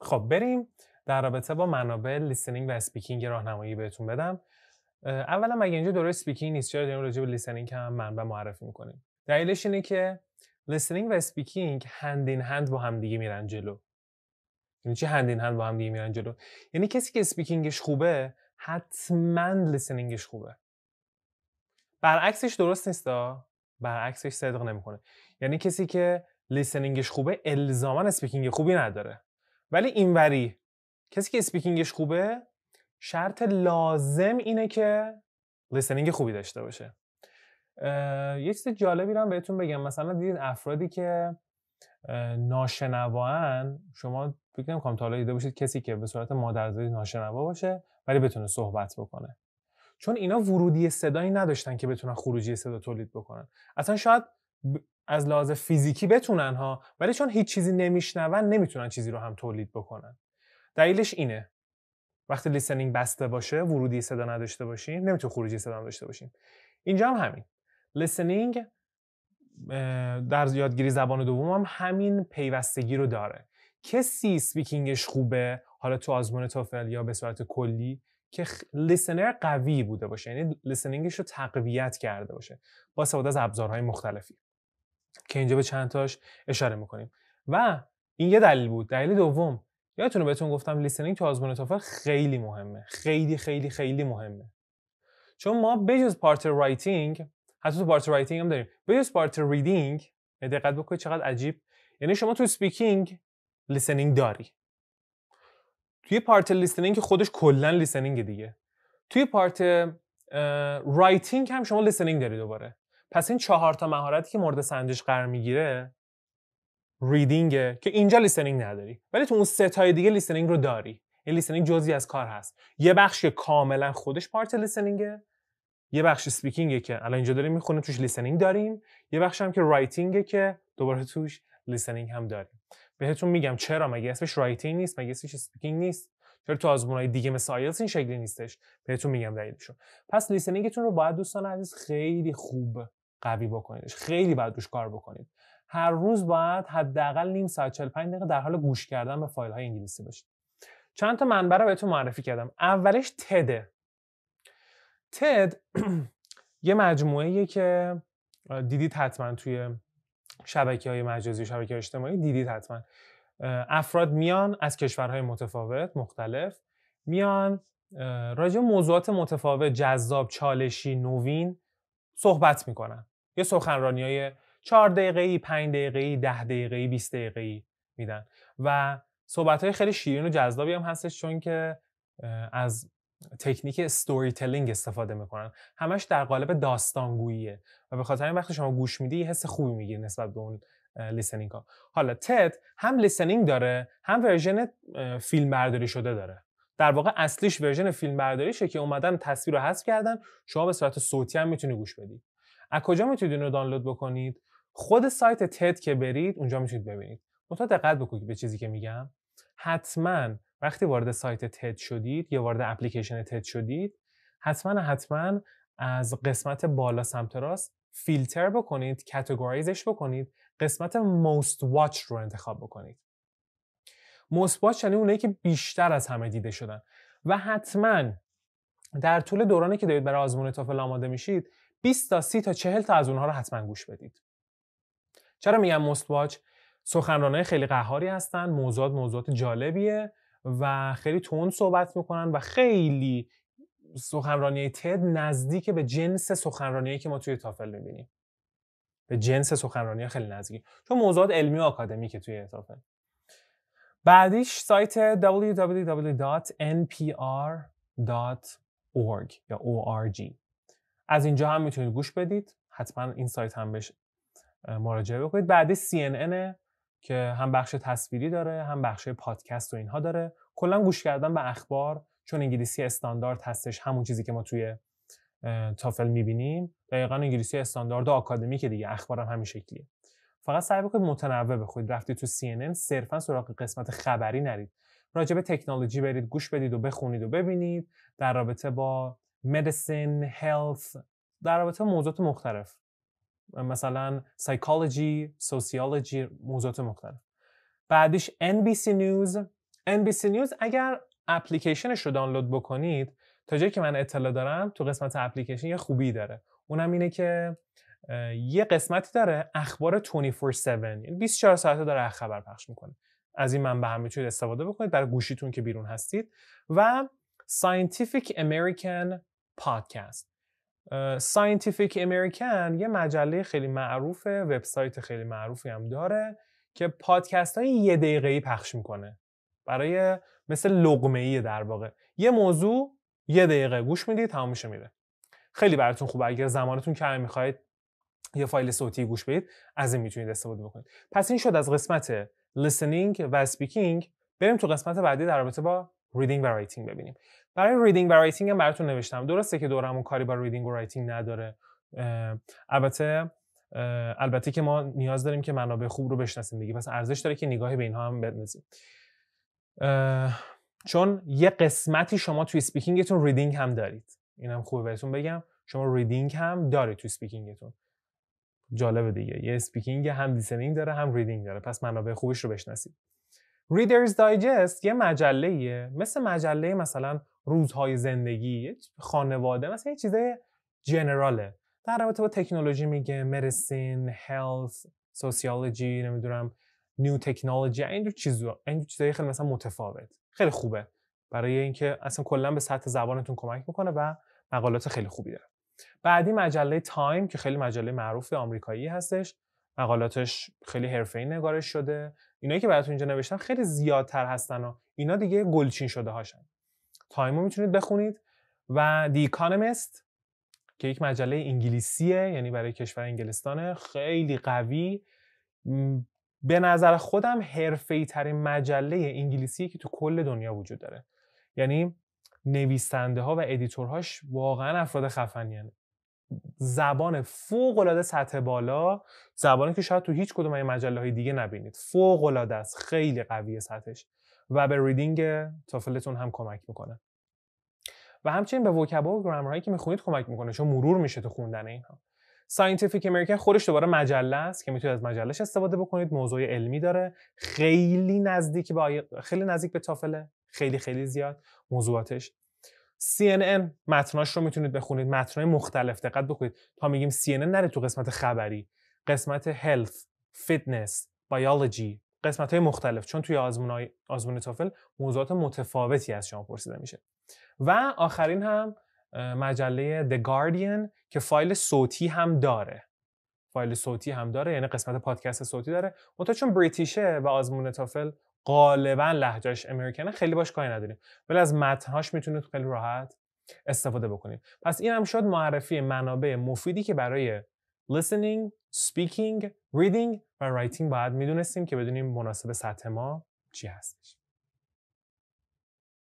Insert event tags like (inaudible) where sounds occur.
خب بریم در رابطه با منابع لیسنینگ و اسپیکینگ راهنمایی بهتون بدم اولا مگه اینجا دوره اسپیکینگ نیست چرا داریم راجع به لیسنینگ هم منبع معرفی میکنیم دلیلش اینه که لیسنینگ و اسپیکینگ هند هند با هم دیگه میرن جلو یعنی چی هند هند با هم دیگه میرن جلو یعنی کسی که اسپیکینگش خوبه حتما لیسنینگش خوبه برعکسش درست نیستا برعکسش صدق نمیکنه یعنی کسی که لیسنینگش خوبه الزاما اسپیکینگ خوبی نداره ولی اینوری کسی که اسپیکینگش خوبه شرط لازم اینه که لیسنینگ خوبی داشته باشه یه چیز جالبی رو بهتون بگم مثلا دیدین افرادی که ناشنوان شما فکر نمی‌کنم تا حالا باشید کسی که به صورت مادرزادی ناشنوا باشه ولی بتونه صحبت بکنه چون اینا ورودی صدایی نداشتن که بتونن خروجی صدا تولید بکنن اصلا شاید از لحاظ فیزیکی بتونن ها ولی چون هیچ چیزی نمیشنون نمیتونن چیزی رو هم تولید بکنن دلیلش اینه وقتی لیسنینگ بسته باشه ورودی صدا نداشته باشیم نمیتون خروجی صدا داشته باشیم اینجا هم همین لیسنینگ در یادگیری زبان دوم هم همین پیوستگی رو داره کسی سپیکینگش خوبه حالا تو آزمون توفل یا به صورت کلی که لیسنر قوی بوده باشه یعنی لیسنینگش رو تقویت کرده باشه با استفاده از ابزارهای مختلفی که اینجا به چند تاش اشاره میکنیم و این یه دلیل بود دلیل دوم یادتونه بهتون گفتم لیسنینگ تو آزمون توفل خیلی مهمه خیلی خیلی خیلی مهمه چون ما بجز پارت رایتینگ حتی تو پارت رایتینگ هم داریم بجز پارت ریدینگ دقت بکنید چقدر عجیب یعنی شما تو سپیکینگ لیسنینگ داری توی پارت لیسنینگ که خودش کلا لیسنینگ دیگه توی پارت رایتینگ هم شما لیسنینگ داری دوباره پس این چهار تا مهارتی که مورد سنجش قرار میگیره ریدینگ که اینجا لیسنینگ نداری ولی تو اون سه تای دیگه لیسنینگ رو داری این لیسنینگ جزئی از کار هست یه بخش کاملا خودش پارت لیسنینگه یه بخش اسپیکینگ که الان اینجا داریم میخونیم توش لیسنینگ داریم یه بخش هم که رایتینگه که دوباره توش لیسنینگ هم داریم بهتون میگم چرا مگه اسمش رایتینگ نیست مگه اسمش اسپیکینگ نیست چرا تو های دیگه مثل آیلتس این شکلی نیستش بهتون میگم دلیلشو پس لیسنینگتون رو باید دوستان عزیز خیلی خوب قوی بکنیدش خیلی باید روش کار بکنید هر روز باید حداقل نیم ساعت 45 دقیقه در حال گوش کردن به فایل های انگلیسی باشید چند تا منبع رو بهتون معرفی کردم اولش تده تد (clears throat) یه مجموعه که دیدید حتما توی شبکه های مجازی و شبکه های اجتماعی دیدید حتما افراد میان از کشورهای متفاوت مختلف میان راجع موضوعات متفاوت جذاب چالشی نوین صحبت میکنن یه سخنرانی های 4 دقیقه ای 5 دقیقه ای ده دقیقه ای 20 دقیقه ای میدن و صحبت های خیلی شیرین و جذابی هم هستش چون که از تکنیک استوری تلینگ استفاده میکنن همش در قالب داستانگوییه و به خاطر این وقتی شما گوش میدی حس خوبی میگیری نسبت به اون لیسنینگ ها حالا تد هم لیسنینگ داره هم ورژن فیلم برداری شده داره در واقع اصلیش ورژن فیلم برداریشه که اومدن تصویر رو حذف کردن شما به صورت صوتی هم میتونی گوش بدید از کجا میتونید رو دانلود بکنید خود سایت تد که برید اونجا میتونید ببینید دقت بکنید به چیزی که میگم حتماً وقتی وارد سایت تد شدید یا وارد اپلیکیشن تد شدید حتما حتما از قسمت بالا سمت راست فیلتر بکنید کاتگورایزش بکنید قسمت موست واچ رو انتخاب بکنید موست واچ یعنی اونایی که بیشتر از همه دیده شدن و حتما در طول دورانی که دارید برای آزمون تافل آماده میشید 20 تا 30 تا 40 تا از اونها رو حتما گوش بدید چرا میگم موست واچ سخنرانای خیلی قهاری هستن موضوعات موضوعات جالبیه و خیلی تون صحبت میکنن و خیلی سخنرانی تد نزدیک به جنس سخنرانی که ما توی تافل میبینیم به جنس سخنرانی خیلی نزدیک چون موضوعات علمی و که توی تافل بعدیش سایت www.npr.org یا org از اینجا هم میتونید گوش بدید حتما این سایت هم بهش مراجعه بکنید بعدی CNN که هم بخش تصویری داره هم بخش پادکست و اینها داره کلا گوش کردن به اخبار چون انگلیسی استاندارد هستش همون چیزی که ما توی تافل میبینیم دقیقا انگلیسی استاندارد و آکادمی که دیگه اخبار هم همین شکلیه فقط سعی بکنید متنوع بخورید رفتی تو CNN صرفا سراغ قسمت خبری نرید راجع به تکنولوژی برید گوش بدید و بخونید و ببینید در رابطه با مدیسن هلت در رابطه موضوعات مختلف مثلا سایکولوژی سوسیولوژی موضوعات مختلف بعدش NBC News NBC News اگر اپلیکیشنش رو دانلود بکنید تا جایی که من اطلاع دارم تو قسمت اپلیکیشن یه خوبی داره اونم اینه که یه قسمتی داره اخبار 24/7 یعنی 24 ساعته داره خبر پخش میکنه از این منبع هم میتونید استفاده بکنید برای گوشیتون که بیرون هستید و Scientific American Podcast ساینتیفیک امریکن یه مجله خیلی معروفه وبسایت خیلی معروفی هم داره که پادکست های یه دقیقه ای پخش میکنه برای مثل لغمه ای در واقع یه موضوع یه دقیقه گوش میدی تمام میشه میره خیلی براتون خوبه اگر زمانتون کم میخواید یه فایل صوتی گوش بدید از این میتونید استفاده بکنید پس این شد از قسمت listening و speaking بریم تو قسمت بعدی در رابطه با ریدینگ و رایتینگ ببینیم برای ریدینگ و رایتینگ هم براتون نوشتم درسته که دورمون کاری با ریدینگ و رایتینگ نداره البته البته که ما نیاز داریم که منابع خوب رو بشناسیم دیگه پس ارزش داره که نگاهی به اینها هم بندازیم چون یه قسمتی شما توی اسپیکینگتون ریدینگ هم دارید اینم خوبه بهتون بگم شما ریدینگ هم دارید توی اسپیکینگتون جالبه دیگه یه اسپیکینگ هم لیسنینگ داره هم ریدینگ داره پس منابع خوبش رو بشناسید ریدرز دایجست یه مجله مثل مجله مثلا روزهای زندگی خانواده مثلا یه چیزای جنراله در رابطه با تکنولوژی میگه مرسین هلت سوسیولوژی نمیدونم نیو تکنولوژی اینجور چیزا اینجور چیزای خیلی مثلا متفاوت خیلی خوبه برای اینکه اصلا کلا به سطح زبانتون کمک میکنه و مقالات خیلی خوبی داره بعدی مجله تایم که خیلی مجله معروف آمریکایی هستش مقالاتش خیلی حرفه‌ای نگارش شده اینایی که براتون اینجا نوشتم خیلی زیادتر هستن و اینا دیگه گلچین شده هاشن تایمو میتونید بخونید و دی اکانومیست که یک مجله انگلیسیه یعنی برای کشور انگلستانه خیلی قوی به نظر خودم حرفه‌ای ترین مجله انگلیسی که تو کل دنیا وجود داره یعنی نویسنده ها و ادیتورهاش واقعا افراد خفنیان زبان فوق العاده سطح بالا زبانی که شاید تو هیچ کدوم از مجله های دیگه نبینید فوق العاده است خیلی قویه سطحش و به ریدینگ تافلتون هم کمک میکنه و همچنین به وکبا و گرامرهایی که میخونید کمک میکنه چون مرور میشه تو خوندن اینها ساینتیفیک امریکن خودش دوباره مجله است که میتونید از مجلش استفاده بکنید موضوع علمی داره خیلی نزدیک به خیلی نزدیک به تافله خیلی خیلی زیاد موضوعاتش CNN متناش رو میتونید بخونید متنای مختلف دقت بکنید تا میگیم CNN نره تو قسمت خبری قسمت health fitness biology قسمت های مختلف چون توی آزمون, های، آزمون تافل موضوعات متفاوتی از شما پرسیده میشه و آخرین هم مجله The Guardian که فایل صوتی هم داره فایل صوتی هم داره یعنی قسمت پادکست صوتی داره تا چون بریتیشه و آزمون تافل غالبا لهجهش امریکنه خیلی باش کاری نداریم ولی از متنهاش میتونید خیلی راحت استفاده بکنید پس این هم شد معرفی منابع مفیدی که برای listening, speaking, reading و writing باید میدونستیم که بدونیم مناسب سطح ما چی هستش